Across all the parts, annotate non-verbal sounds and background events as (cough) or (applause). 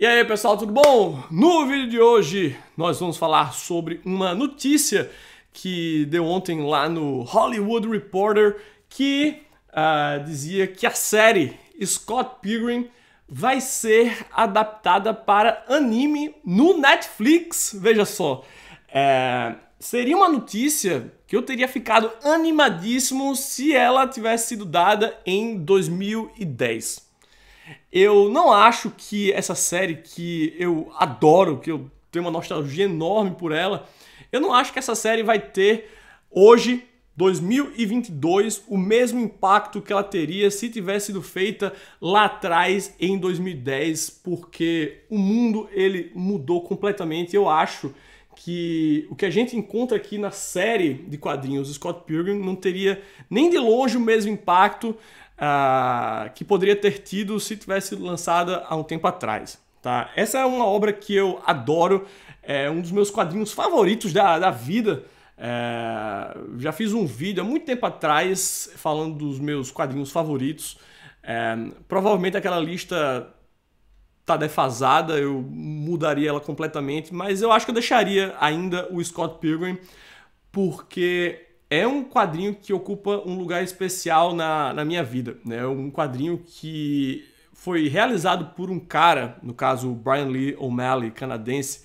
E aí pessoal, tudo bom? No vídeo de hoje nós vamos falar sobre uma notícia que deu ontem lá no Hollywood Reporter que uh, dizia que a série Scott Pilgrim vai ser adaptada para anime no Netflix. Veja só, é, seria uma notícia que eu teria ficado animadíssimo se ela tivesse sido dada em 2010. Eu não acho que essa série que eu adoro, que eu tenho uma nostalgia enorme por ela, eu não acho que essa série vai ter hoje 2022 o mesmo impacto que ela teria se tivesse sido feita lá atrás em 2010, porque o mundo ele mudou completamente. Eu acho que o que a gente encontra aqui na série de quadrinhos Scott Pilgrim não teria nem de longe o mesmo impacto ah, que poderia ter tido se tivesse lançada há um tempo atrás. Tá? Essa é uma obra que eu adoro, é um dos meus quadrinhos favoritos da, da vida. É, já fiz um vídeo há muito tempo atrás falando dos meus quadrinhos favoritos. É, provavelmente aquela lista tá defasada, eu mudaria ela completamente, mas eu acho que eu deixaria ainda o Scott Pilgrim, porque é um quadrinho que ocupa um lugar especial na, na minha vida. Né? É um quadrinho que foi realizado por um cara, no caso Brian Lee O'Malley, canadense,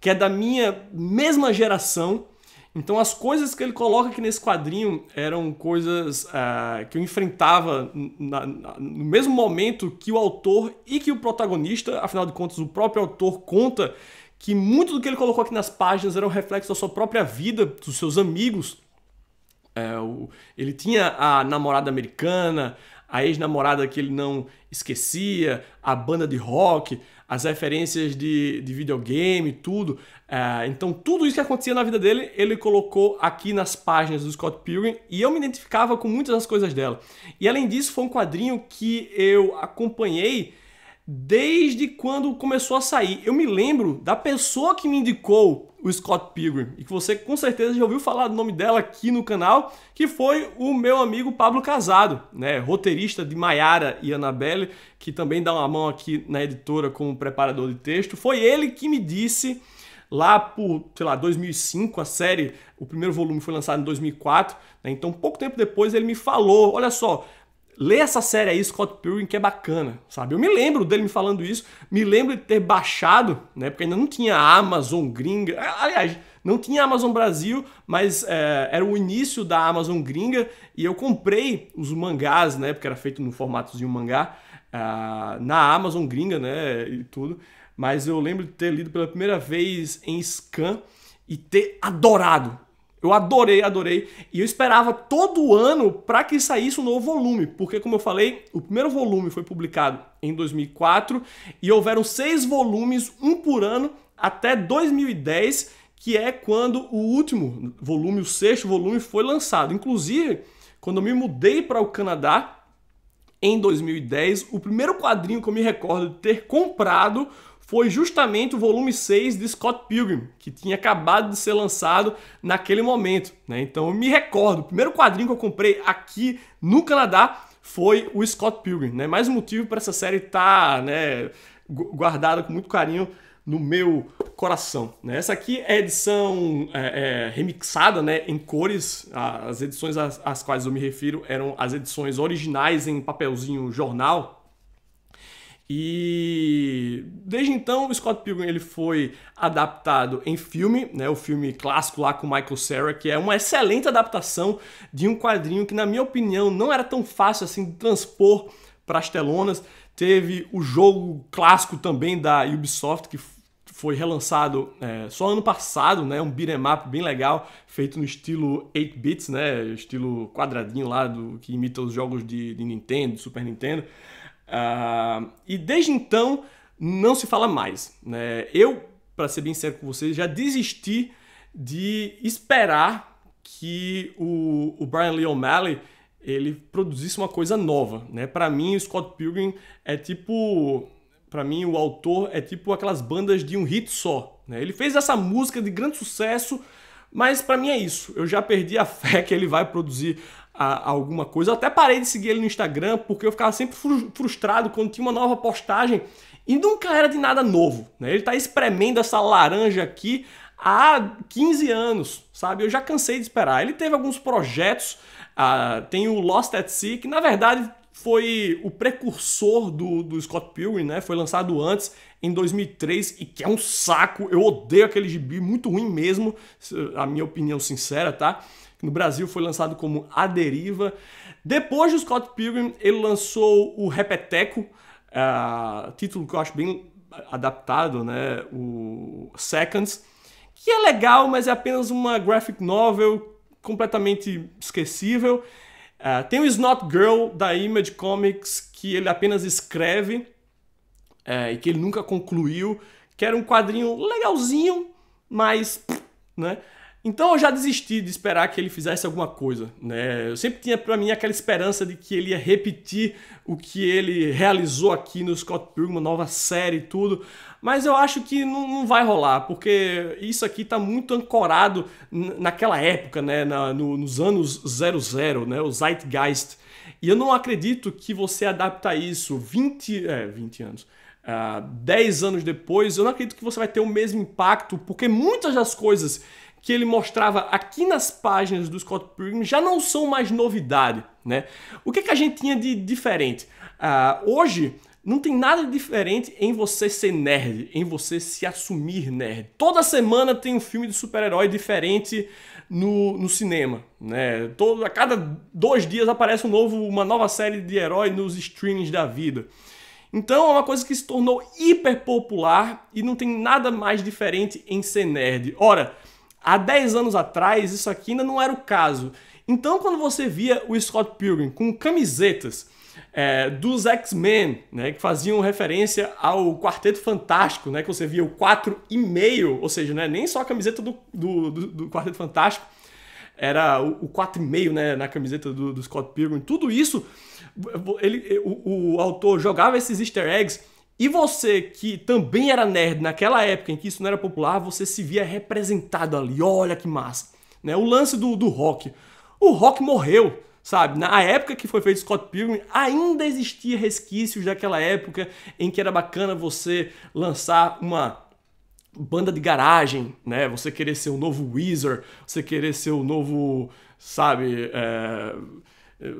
que é da minha mesma geração. Então as coisas que ele coloca aqui nesse quadrinho eram coisas uh, que eu enfrentava na, na, no mesmo momento que o autor e que o protagonista, afinal de contas o próprio autor conta que muito do que ele colocou aqui nas páginas era um reflexo da sua própria vida, dos seus amigos, é, o, ele tinha a namorada americana, a ex-namorada que ele não esquecia, a banda de rock, as referências de, de videogame, tudo. É, então, tudo isso que acontecia na vida dele, ele colocou aqui nas páginas do Scott Pilgrim e eu me identificava com muitas das coisas dela. E além disso, foi um quadrinho que eu acompanhei desde quando começou a sair. Eu me lembro da pessoa que me indicou o Scott Pilgrim, e que você com certeza já ouviu falar do nome dela aqui no canal, que foi o meu amigo Pablo Casado, né, roteirista de Maiara e Annabelle, que também dá uma mão aqui na editora como preparador de texto. Foi ele que me disse lá por, sei lá, 2005, a série, o primeiro volume foi lançado em 2004, né? então pouco tempo depois ele me falou, olha só, Lê essa série aí, Scott Pilgrim, que é bacana, sabe? Eu me lembro dele me falando isso, me lembro de ter baixado, né? Porque ainda não tinha Amazon gringa. Aliás, não tinha Amazon Brasil, mas é, era o início da Amazon gringa e eu comprei os mangás, né? Porque era feito no formato de um mangá uh, na Amazon gringa, né? E tudo. Mas eu lembro de ter lido pela primeira vez em scan e ter adorado, eu adorei, adorei. E eu esperava todo ano para que saísse um novo volume, porque, como eu falei, o primeiro volume foi publicado em 2004 e houveram seis volumes, um por ano, até 2010, que é quando o último volume, o sexto volume, foi lançado. Inclusive, quando eu me mudei para o Canadá em 2010, o primeiro quadrinho que eu me recordo de ter comprado foi justamente o volume 6 de Scott Pilgrim, que tinha acabado de ser lançado naquele momento. Né? Então eu me recordo, o primeiro quadrinho que eu comprei aqui no Canadá foi o Scott Pilgrim. Né? Mais um motivo para essa série estar tá, né, guardada com muito carinho no meu coração. Né? Essa aqui é a edição é, é, remixada né, em cores. As edições às, às quais eu me refiro eram as edições originais em papelzinho jornal, e desde então o Scott Pilgrim ele foi adaptado em filme, né, o filme clássico lá com Michael Cera, que é uma excelente adaptação de um quadrinho que na minha opinião não era tão fácil assim de transpor para as telonas. Teve o jogo clássico também da Ubisoft que foi relançado é, só ano passado, né? Um beat'em up bem legal, feito no estilo 8 bits, né? Estilo quadradinho lá do que imita os jogos de, de Nintendo, de Super Nintendo. Uh, e desde então não se fala mais. Né? Eu, para ser bem sério com vocês, já desisti de esperar que o, o Brian Lee O'Malley ele produzisse uma coisa nova. Né? Para mim, o Scott Pilgrim é tipo para mim o autor é tipo aquelas bandas de um hit só. Né? Ele fez essa música de grande sucesso, mas para mim é isso. Eu já perdi a (laughs) fé que ele vai produzir a, a alguma coisa. Eu até parei de seguir ele no Instagram porque eu ficava sempre frustrado quando tinha uma nova postagem e nunca era de nada novo. Né? Ele está espremendo essa laranja aqui há 15 anos, sabe? Eu já cansei de esperar. Ele teve alguns projetos, uh, tem o Lost at Sea, que na verdade foi o precursor do, do Scott Pilgrim, né? Foi lançado antes em 2003 e que é um saco. Eu odeio aquele gibi, muito ruim mesmo, a minha opinião sincera, tá? No Brasil foi lançado como A Deriva. Depois do Scott Pilgrim, ele lançou o Repeteco, uh, título que eu acho bem adaptado, né? O Seconds, que é legal, mas é apenas uma graphic novel completamente esquecível. Uh, tem o Snot Girl da Image Comics, que ele apenas escreve é, e que ele nunca concluiu, que era um quadrinho legalzinho, mas. Né? Então eu já desisti de esperar que ele fizesse alguma coisa, né? Eu sempre tinha para mim aquela esperança de que ele ia repetir o que ele realizou aqui no Scott Pilgrim, uma nova série e tudo, mas eu acho que não, não vai rolar, porque isso aqui está muito ancorado naquela época, né? Na, no, nos anos 00, né? O Zeitgeist. E eu não acredito que você adapta isso 20, é, 20 anos, uh, ah, 10 anos depois, eu não acredito que você vai ter o mesmo impacto, porque muitas das coisas que ele mostrava aqui nas páginas do Scott Pilgrim já não são mais novidade, né? O que, é que a gente tinha de diferente? Uh, hoje, não tem nada diferente em você ser nerd, em você se assumir nerd. Toda semana tem um filme de super-herói diferente no, no cinema, né? Todo, a cada dois dias aparece um novo, uma nova série de herói nos streamings da vida. Então é uma coisa que se tornou hiper popular e não tem nada mais diferente em ser nerd. Ora, há 10 anos atrás isso aqui ainda não era o caso. Então quando você via o Scott Pilgrim com camisetas é, dos X-Men, né, que faziam referência ao Quarteto Fantástico, né, que você via o 4 e meio, ou seja, né, nem só a camiseta do, do, do, do Quarteto Fantástico, era o, o 4,5 né, na camiseta do, do Scott Pilgrim, tudo isso ele, o, o autor jogava esses easter eggs e você que também era nerd naquela época em que isso não era popular, você se via representado ali. Olha que massa. Né? O lance do, do rock. O rock morreu sabe? Na época que foi feito Scott Pilgrim, ainda existia resquícios daquela época em que era bacana você lançar uma banda de garagem, né? Você querer ser o novo Weezer, você querer ser o novo, sabe? É eh,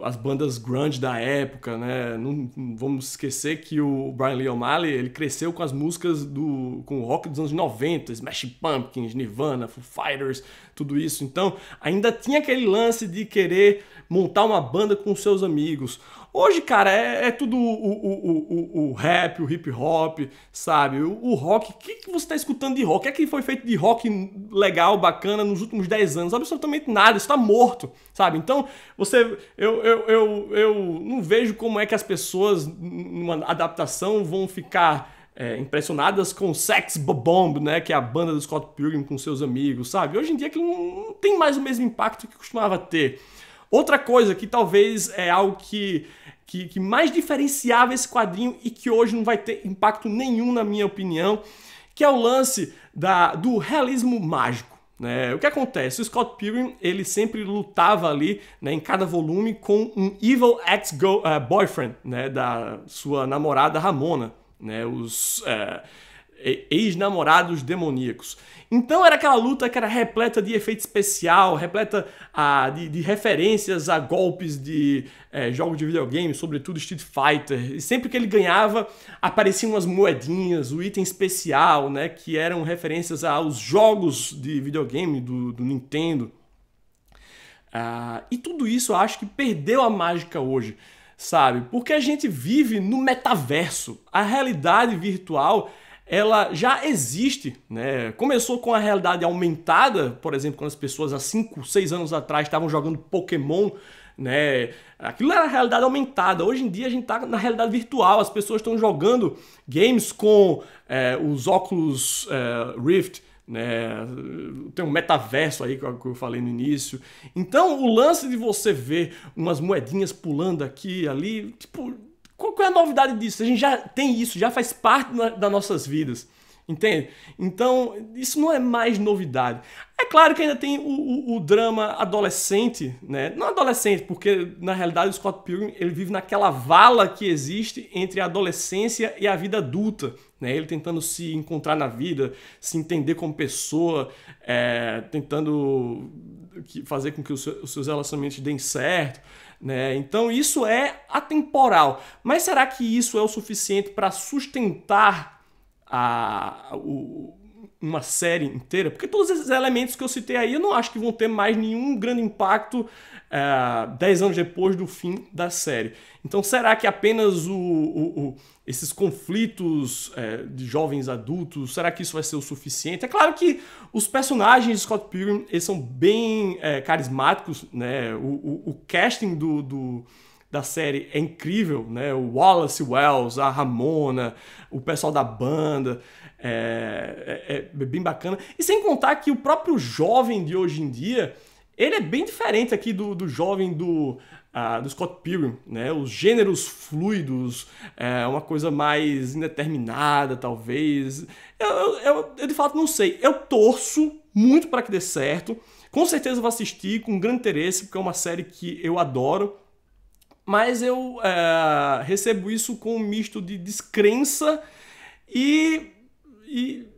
as bandas grunge da época, né? Não, não, vamos esquecer que o Brian Lee O'Malley, ele cresceu com as músicas do com o rock dos anos 90, Smash Pumpkins, Nirvana, Foo Fighters, tudo isso. Então, ainda tinha aquele lance de querer montar uma banda com seus amigos. Hoje, cara, é, é tudo o, o, o, o, rap, o hip hop, sabe? O, rock. O que, que você está escutando de rock? O que é que foi feito de rock legal, bacana nos últimos 10 anos? Absolutamente nada, isso está morto, sabe? Então, você. Eu, eu, eu, eu não vejo como é que as pessoas, numa adaptação, vão ficar. É, impressionadas com Sex Bomb, né, que é a banda do Scott Pilgrim com seus amigos, sabe? Hoje em dia aquilo não tem mais o mesmo impacto que costumava ter. Outra coisa que talvez é algo que, que, que mais diferenciava esse quadrinho e que hoje não vai ter impacto nenhum, na minha opinião, que é o lance da, do realismo mágico. Né? O que acontece? O Scott Pilgrim ele sempre lutava ali né, em cada volume com um evil ex-boyfriend eh, uh, né, da sua namorada Ramona. Né? Os, uh, ex-namorados demoníacos. Então era aquela luta que era repleta de efeito especial, repleta ah, de, de, referências a golpes de eh, jogos de videogame, sobretudo Street Fighter. E sempre que ele ganhava, apareciam umas moedinhas, o item especial, né, que eram referências aos jogos de videogame do, do Nintendo. Ah, e tudo isso eu acho que perdeu a mágica hoje sabe? Porque a gente vive no metaverso. A realidade virtual ela já existe, né? Começou com a realidade aumentada, por exemplo, quando as pessoas há 5, 6 anos atrás estavam jogando Pokémon, né? Aquilo era realidade aumentada. Hoje em dia a gente tá na realidade virtual, as pessoas estão jogando games com é, os óculos é, Rift, né? Tem um metaverso aí que eu falei no início. Então, o lance de você ver umas moedinhas pulando aqui e ali, tipo, qual, é a novidade disso? A gente já tem isso, já faz parte das nossas vidas. Entende? Então, isso não é mais novidade. É claro que ainda tem o, o, o, drama adolescente, né? Não adolescente, porque na realidade o Scott Pilgrim ele vive naquela vala que existe entre a adolescência e a vida adulta, né? Ele tentando se encontrar na vida, se entender como pessoa, é, tentando que fazer com que os seus relacionamentos deem certo, né? Então isso é atemporal. Mas será que isso é o suficiente para sustentar a, o, uma série inteira, porque todos esses elementos que eu citei aí eu não acho que vão ter mais nenhum grande impacto uh, é, 10 anos depois do fim da série. Então será que apenas o, o, o esses conflitos uh, de jovens adultos, será que isso vai ser o suficiente? É claro que os personagens de Scott Pilgrim eles são bem uh, carismáticos, né? O, o, o casting do, do da série é incrível, né? O Wallace Wells, a Ramona, o pessoal da banda, é, é, é bem bacana. E sem contar que o próprio jovem de hoje em dia, ele é bem diferente aqui do, do jovem do, uh, do Scott Pilgrim, né? Os gêneros fluidos, é uma coisa mais indeterminada, talvez. Eu, eu, eu, eu de fato não sei. Eu torço muito para que dê certo. Com certeza vou assistir com grande interesse, porque é uma série que eu adoro mas eu é, recebo isso com um misto de descrença e, e,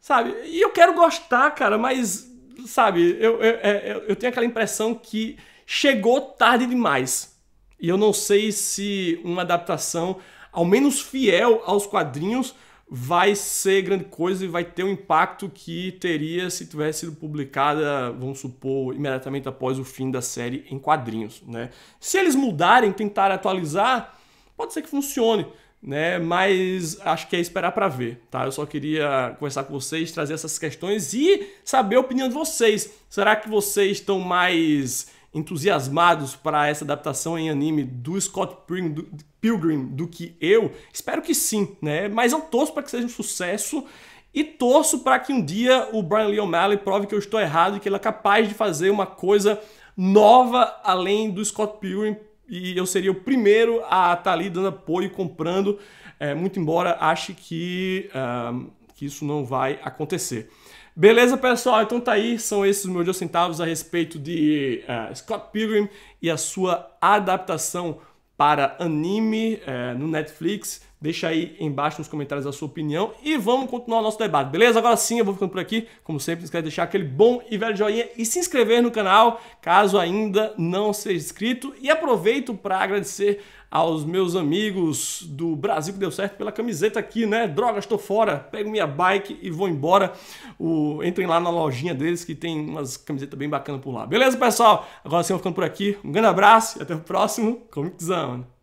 sabe, e eu quero gostar, cara, mas, sabe, eu, eu, é, eu tenho aquela impressão que chegou tarde demais. E eu não sei se uma adaptação, ao menos fiel aos quadrinhos, vai ser grande coisa e vai ter o um impacto que teria se tivesse sido publicada, vamos supor, imediatamente após o fim da série em quadrinhos, né? Se eles mudarem, tentarem atualizar, pode ser que funcione, né? Mas acho que é esperar para ver, tá? Eu só queria conversar com vocês, trazer essas questões e saber a opinião de vocês. Será que vocês estão mais entusiasmados para essa adaptação em anime do Scott Pilgrim do, Pilgrim do que eu? Espero que sim, né? Mas eu torço para que seja um sucesso e torço para que um dia o Brian Lee O'Malley prove que eu estou errado e que ele é capaz de fazer uma coisa nova além do Scott Pilgrim e eu seria o primeiro a estar tá ali dando apoio, comprando, é, muito embora ache que, ah, que isso não vai acontecer. Beleza, pessoal? Então tá aí, são esses meus dois centavos a respeito de uh, Scott Pilgrim e a sua adaptação para anime uh, no Netflix. Deixa aí embaixo nos comentários a sua opinião e vamos continuar o nosso debate, beleza? Agora sim, eu vou ficando por aqui. Como sempre, não deixar aquele bom e velho joinha e se inscrever no canal, caso ainda não seja inscrito. E aproveito para agradecer aos meus amigos do Brasil que deu certo pela camiseta aqui, né? Droga, estou fora, pego minha bike e vou embora. O, entrem lá na lojinha deles que tem umas camisetas bem bacanas por lá. Beleza, pessoal? Agora sim, eu vou ficando por aqui. Um grande abraço e até o próximo Comic Zone.